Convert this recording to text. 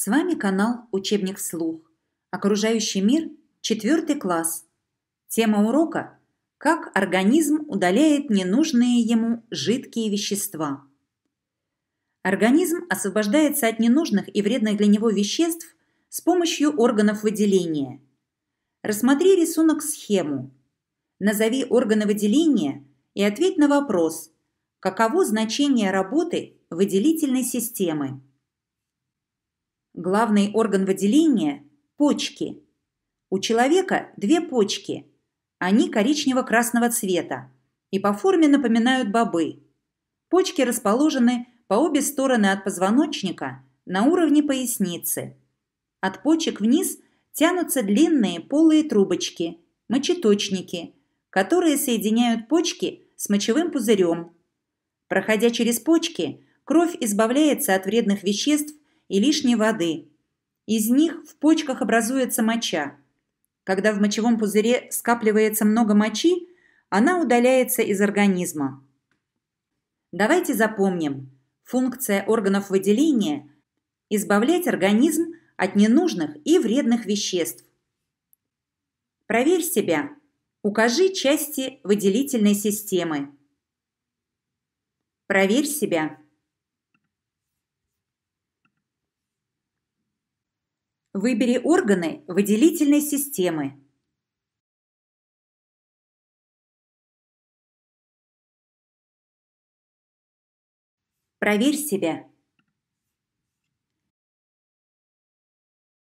С вами канал «Учебник вслух». Окружающий мир, четвертый класс. Тема урока – как организм удаляет ненужные ему жидкие вещества. Организм освобождается от ненужных и вредных для него веществ с помощью органов выделения. Рассмотри рисунок схему. Назови органы выделения и ответь на вопрос, каково значение работы выделительной системы. Главный орган выделения – почки. У человека две почки. Они коричнево-красного цвета и по форме напоминают бобы. Почки расположены по обе стороны от позвоночника на уровне поясницы. От почек вниз тянутся длинные полые трубочки – мочеточники, которые соединяют почки с мочевым пузырем. Проходя через почки, кровь избавляется от вредных веществ – и лишней воды. Из них в почках образуется моча. Когда в мочевом пузыре скапливается много мочи, она удаляется из организма. Давайте запомним, функция органов выделения – избавлять организм от ненужных и вредных веществ. Проверь себя. Укажи части выделительной системы. Проверь себя. Выбери органы выделительной системы. Проверь себя.